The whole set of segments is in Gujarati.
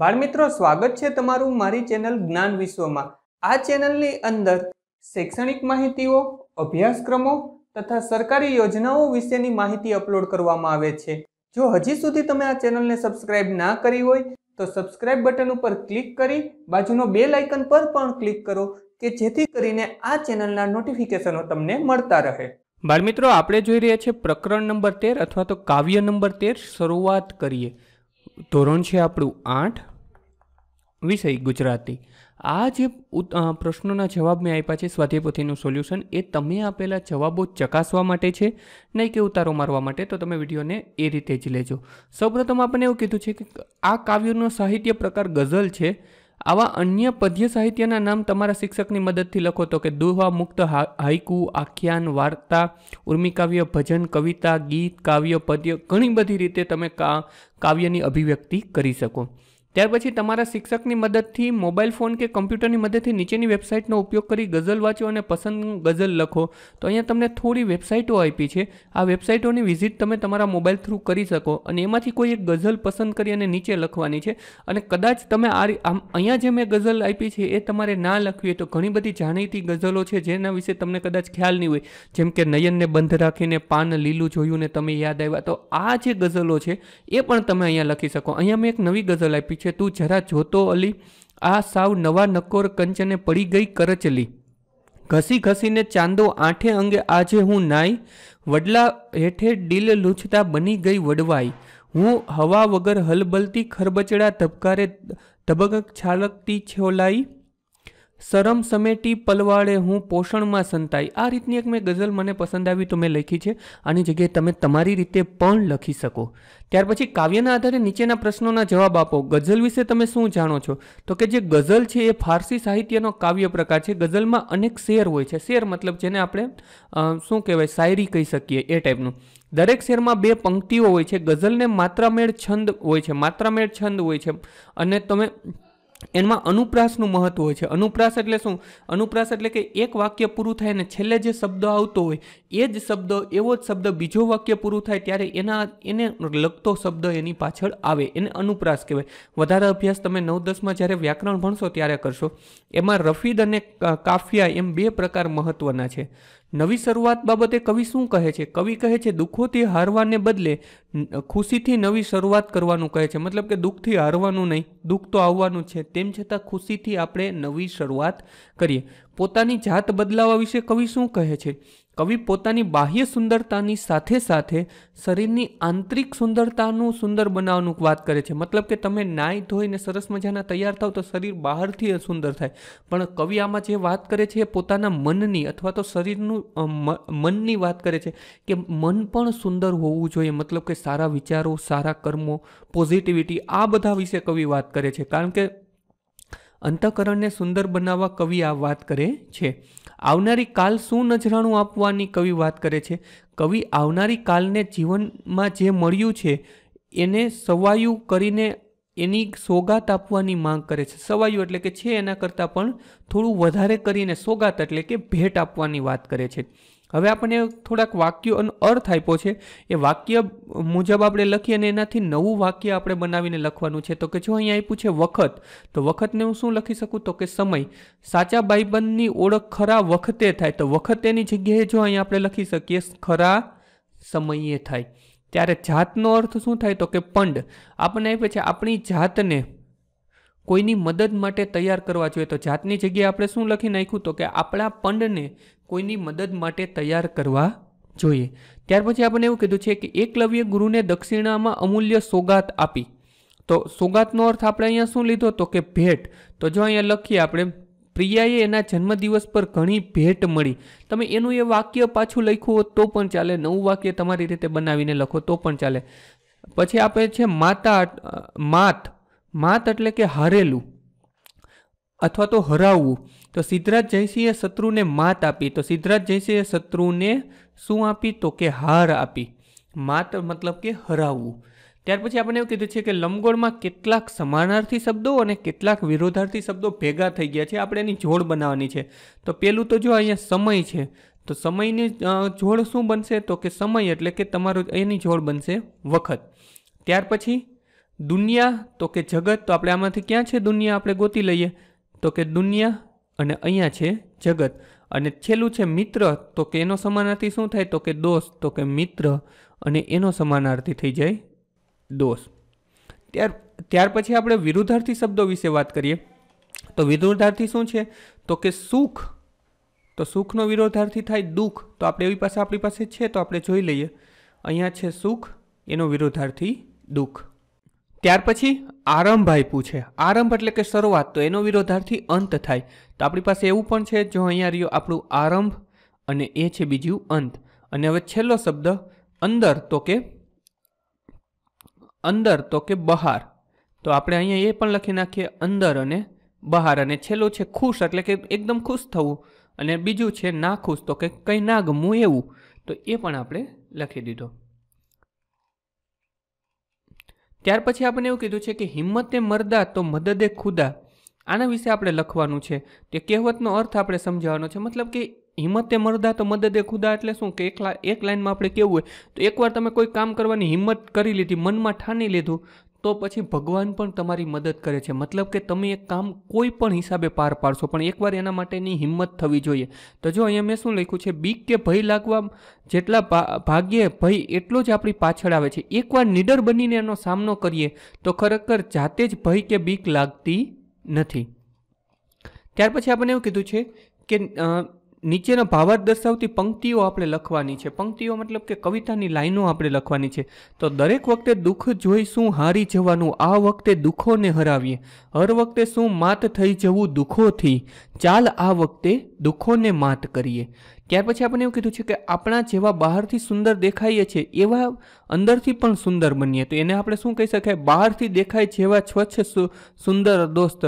બાળમિત્રો સ્વાગત છે તમારું મારી ચેનલ જ્ઞાન વિશ્વમાં આ ચેનલની અંદર શૈક્ષણિક માહિતીઓ અભ્યાસક્રમો તથા સરકારી યોજનાઓ વિશેની માહિતી અપલોડ કરવામાં આવે છે જો હજી સુધી તમે આ ચેનલને સબસ્ક્રાઇબ ના કરી હોય તો સબસ્ક્રાઇબ બટન ઉપર ક્લિક કરી બાજુનો બે લાઇકન પર પણ ક્લિક કરો કે જેથી કરીને આ ચેનલના નોટિફિકેશનો તમને મળતા રહે બાળમિત્રો આપણે જોઈ રહ્યા છીએ પ્રકરણ નંબર તેર અથવા તો કાવ્ય નંબર તેર શરૂઆત કરીએ ધોરણ છે આપણું આઠ વિષય ગુજરાતી આ જે પ્રશ્નોના જવાબ મેં આપ્યા છે સ્વાધ્યાયપોથીનું સોલ્યુશન એ તમે આપેલા જવાબો ચકાસવા માટે છે નહીં કે ઉતારો મારવા માટે તો તમે વિડીયોને એ રીતે જ લેજો સૌપ્રથમ આપણને એવું કીધું છે કે આ કાવ્યનો સાહિત્ય પ્રકાર ગઝલ છે આવા અન્ય પદ્ય સાહિત્યના નામ તમારા શિક્ષકની મદદથી લખો તો કે દુહા મુક્ત હાઇકુ આખ્યાન વાર્તા ઉર્મિકાવ્ય ભજન કવિતા ગીત કાવ્ય પદ્ય ઘણી બધી રીતે તમે કાવ્યની અભિવ્યક્તિ કરી શકો ત્યાર પછી તમારા શિક્ષકની મદદથી મોબાઈલ ફોન કે કમ્પ્યુટરની મદદથી નીચેની વેબસાઇટનો ઉપયોગ કરી ગઝલ વાંચો અને પસંદ ગઝલ લખો તો અહીંયા તમને થોડી વેબસાઇટો આપી છે આ વેબસાઇટોની વિઝિટ તમે તમારા મોબાઈલ થ્રુ કરી શકો અને એમાંથી કોઈ એક ગઝલ પસંદ કરી અને નીચે લખવાની છે અને કદાચ તમે આ આમ અહીંયા જે મેં ગઝલ આપી છે એ તમારે ના લખવી તો ઘણી બધી જાણીતી ગઝલો છે જેના વિશે તમને કદાચ ખ્યાલ નહીં હોય જેમ કે નયનને બંધ રાખીને પાન લીલું જોયું ને તમે યાદ આવ્યા તો આ જે ગઝલો છે એ પણ તમે અહીંયા લખી શકો અહીંયા મેં એક નવી ગઝલ આપી રહી છે તું જરા જોતો અલી આ સાવ નવા નકોર કંચને પડી ગઈ કરચલી ઘસી ઘસીને ચાંદો આઠે અંગે આજે હું નાઈ વડલા હેઠે ડીલ લૂછતા બની ગઈ વડવાઈ હું હવા વગર હલબલતી ખરબચડા ધબકારે ધબક છાલકતી છોલાઈ શરમ સમેટી પલવાળે હું પોષણમાં સંતાઈ આ રીતની એક મેં ગઝલ મને પસંદ આવી તો મેં લખી છે આની જગ્યાએ તમે તમારી રીતે પણ લખી શકો ત્યાર પછી કાવ્યના આધારે નીચેના પ્રશ્નોના જવાબ આપો ગઝલ વિશે તમે શું જાણો છો તો કે જે ગઝલ છે એ ફારસી સાહિત્યનો કાવ્ય પ્રકાર છે ગઝલમાં અનેક શેર હોય છે શેર મતલબ જેને આપણે શું કહેવાય શાયરી કહી શકીએ એ ટાઈપનું દરેક શેરમાં બે પંક્તિઓ હોય છે ગઝલને માત્રામેળ છંદ હોય છે માત્રામેળ છંદ હોય છે અને તમે એમાં અનુપ્રાસનું મહત્ત્વ હોય છે અનુપ્રાસ એટલે શું અનુપ્રાસ એટલે કે એક વાક્ય પૂરું થાય અને છેલ્લે જે શબ્દ આવતો હોય એ જ શબ્દ એવો જ શબ્દ બીજો વાક્ય પૂરું થાય ત્યારે એના એને લગતો શબ્દ એની પાછળ આવે એને અનુપ્રાસ કહેવાય વધારે અભ્યાસ તમે નવ દસમાં જ્યારે વ્યાકરણ ભણશો ત્યારે કરશો એમાં રફીદ અને કાફિયા એમ બે પ્રકાર મહત્ત્વના છે નવી શરૂઆત બાબતે કવિ શું કહે છે કવિ કહે છે દુઃખોથી હારવાને બદલે ખુશીથી નવી શરૂઆત કરવાનું કહે છે મતલબ કે દુઃખથી હારવાનું નહીં દુઃખ તો આવવાનું છે તેમ છતાં ખુશીથી આપણે નવી શરૂઆત કરીએ પોતાની જાત બદલાવા વિશે કવિ શું કહે છે કવિ પોતાની બાહ્ય સુંદરતાની સાથે સાથે શરીરની આંતરિક સુંદરતાનું સુંદર બનાવવાનું વાત કરે છે મતલબ કે તમે નાઈ ધોઈને સરસ મજાના તૈયાર થાવ તો શરીર બહારથી સુંદર થાય પણ કવિ આમાં જે વાત કરે છે એ પોતાના મનની અથવા તો શરીરનું મનની વાત કરે છે કે મન પણ સુંદર હોવું જોઈએ મતલબ કે સારા વિચારો સારા કર્મો પોઝિટિવિટી આ બધા વિશે કવિ વાત કરે છે કારણ કે અંતઃકરણને સુંદર બનાવવા કવિ આ વાત કરે છે આવનારી કાલ શું નજરાણું આપવાની કવિ વાત કરે છે કવિ આવનારી કાલને જીવનમાં જે મળ્યું છે એને સવાયું કરીને એની સોગાત આપવાની માંગ કરે છે સવાયું એટલે કે છે એના કરતાં પણ થોડું વધારે કરીને સોગાત એટલે કે ભેટ આપવાની વાત કરે છે હવે આપણને થોડાક વાક્યોનો અર્થ આપ્યો છે એ વાક્ય મુજબ આપણે લખીએ અને એનાથી નવું વાક્ય આપણે બનાવીને લખવાનું છે તો કે જો અહીંયા આપ્યું છે વખત તો વખતને હું શું લખી શકું તો કે સમય સાચા ભાઈબંધની ઓળખ ખરા વખતે થાય તો વખતેની જગ્યાએ જો અહીંયા આપણે લખી શકીએ ખરા સમયે થાય ત્યારે જાતનો અર્થ શું થાય તો કે પંડ આપણને આપે છે આપણી જાતને કોઈની મદદ માટે તૈયાર કરવા જોઈએ તો જાતની જગ્યાએ આપણે શું લખી નાખ્યું તો કે આપણા પંડને કોઈની મદદ માટે તૈયાર કરવા જોઈએ ત્યાર પછી આપણે એવું કીધું છે કે એકલવ્ય ગુરુને દક્ષિણામાં અમૂલ્ય સોગાત આપી તો સોગાતનો અર્થ આપણે અહીંયા શું લીધો તો કે ભેટ તો જો અહીંયા લખીએ આપણે પ્રિયાએ એના જન્મદિવસ પર ઘણી ભેટ મળી તમે એનું એ વાક્ય પાછું લખ્યું હોત તો પણ ચાલે નવું વાક્ય તમારી રીતે બનાવીને લખો તો પણ ચાલે પછી આપણે છે માતા માત માત એટલે કે હારેલું અથવા તો હરાવવું તો સિદ્ધરાજ જયસિંહે શત્રુને માત આપી તો સિદ્ધરાજ જયસિંહે શત્રુને શું આપી તો કે હાર આપી માત મતલબ કે હરાવવું ત્યાર પછી આપણે એવું કીધું છે કે લંબગોળમાં કેટલાક સમાનાર્થી શબ્દો અને કેટલાક વિરોધાર્થી શબ્દો ભેગા થઈ ગયા છે આપણે એની જોડ બનાવવાની છે તો પહેલું તો જો અહીંયા સમય છે તો સમયની જોડ શું બનશે તો કે સમય એટલે કે તમારો એની જોડ બનશે વખત ત્યાર પછી દુનિયા તો કે જગત તો આપણે આમાંથી ક્યાં છે દુનિયા આપણે ગોતી લઈએ તો કે દુનિયા અને અહીંયા છે જગત અને છેલ્લું છે મિત્ર તો કે એનો સમાનાર્થી શું થાય તો કે દોષ તો કે મિત્ર અને એનો સમાનાર્થી થઈ જાય દોષ ત્યાર ત્યાર પછી આપણે વિરુદ્ધાર્થી શબ્દો વિશે વાત કરીએ તો વિરુદ્ધાર્થી શું છે તો કે સુખ તો સુખનો વિરોધાર્થી થાય દુઃખ તો આપણે એવી પાસે આપણી પાસે છે તો આપણે જોઈ લઈએ અહીંયા છે સુખ એનો વિરોધાર્થી દુઃખ ત્યાર પછી આરંભ આપ્યું છે આરંભ એટલે કે શરૂઆત તો એનો વિરોધાર્થી અંત થાય તો આપણી પાસે એવું પણ છે જો અહીંયા રહ્યો આપણું આરંભ અને એ છે બીજું અંત અને હવે છેલ્લો શબ્દ અંદર તો કે અંદર તો કે બહાર તો આપણે અહીંયા એ પણ લખી નાખીએ અંદર અને બહાર અને છેલ્લું છે ખુશ એટલે કે એકદમ ખુશ થવું અને બીજું છે ના ખુશ તો કે કંઈ ના ગમવું એવું તો એ પણ આપણે લખી દીધો ત્યાર પછી આપણે એવું કીધું છે કે હિંમતે મરદા તો મદદે ખુદા આના વિશે આપણે લખવાનું છે તે કહેવતનો અર્થ આપણે સમજાવવાનો છે મતલબ કે હિંમતે મરદા તો મદદે ખુદા એટલે શું કે એક લાઈનમાં આપણે કેવું હોય તો એકવાર તમે કોઈ કામ કરવાની હિંમત કરી લીધી મનમાં ઠાની લીધું તો પછી ભગવાન પણ તમારી મદદ કરે છે મતલબ કે તમે એક કામ કોઈ પણ હિસાબે પાર પાડશો પણ એકવાર એના માટેની હિંમત થવી જોઈએ તો જો અહીંયા મેં શું લખ્યું છે બીક કે ભય લાગવા જેટલા ભાગ્યે ભય એટલો જ આપણી પાછળ આવે છે એકવાર નીડર બનીને એનો સામનો કરીએ તો ખરેખર જાતે જ ભય કે બીક લાગતી નથી ત્યાર પછી આપણે એવું કીધું છે કે નીચેના ભાવાર્થ દર્શાવતી પંક્તિઓ આપણે લખવાની છે પંક્તિઓ મતલબ કે કવિતાની લાઈનો આપણે લખવાની છે તો દરેક વખતે દુઃખ જોઈ શું હારી જવાનું આ વખતે દુઃખોને હરાવીએ હર વખતે શું માત થઈ જવું દુઃખોથી ચાલ આ વખતે દુઃખોને માત કરીએ ત્યાર પછી આપણે એવું કીધું છે કે આપણા જેવા બહારથી સુંદર દેખાઈએ છીએ એવા અંદરથી પણ સુંદર બનીએ તો એને આપણે શું કહી શકાય બહારથી દેખાય જેવા સ્વચ્છ સુંદર દોસ્ત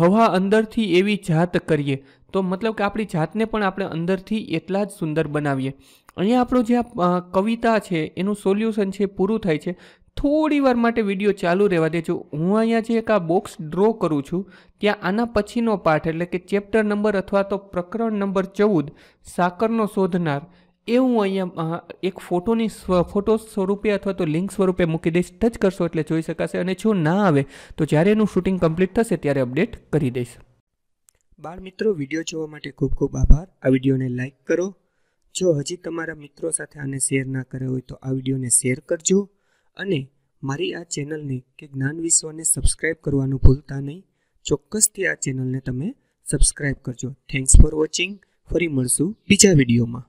હવા અંદરથી એવી જાત કરીએ તો મતલબ કે આપણી જાતને પણ આપણે અંદરથી એટલા જ સુંદર બનાવીએ અહીંયા આપણો જે આ કવિતા છે એનું સોલ્યુશન છે પૂરું થાય છે થોડી વાર માટે વિડીયો ચાલુ રહેવા દેજો હું અહીંયા જે એક આ બોક્સ ડ્રો કરું છું ત્યાં આના પછીનો પાઠ એટલે કે ચેપ્ટર નંબર અથવા તો પ્રકરણ નંબર ચૌદ સાકરનો શોધનાર એ હું અહીંયા એક ફોટોની ફોટો સ્વરૂપે અથવા તો લિંક સ્વરૂપે મૂકી દઈશ ટચ કરશો એટલે જોઈ શકાશે અને જો ના આવે તો જ્યારે એનું શૂટિંગ કમ્પ્લીટ થશે ત્યારે અપડેટ કરી દઈશ બાળ મિત્રો વિડીયો જોવા માટે ખૂબ ખૂબ આભાર આ વિડીયોને લાઇક કરો જો હજી તમારા મિત્રો સાથે આને શેર ના કર્યો હોય તો આ વિડીયોને શેર કરજો અને મારી આ ચેનલને કે જ્ઞાન વિશ્વને સબસ્ક્રાઇબ કરવાનું ભૂલતા નહીં ચોક્કસથી આ ચેનલને તમે સબસ્ક્રાઇબ કરજો થેન્ક્સ ફોર વોચિંગ ફરી મળશું બીજા વિડીયોમાં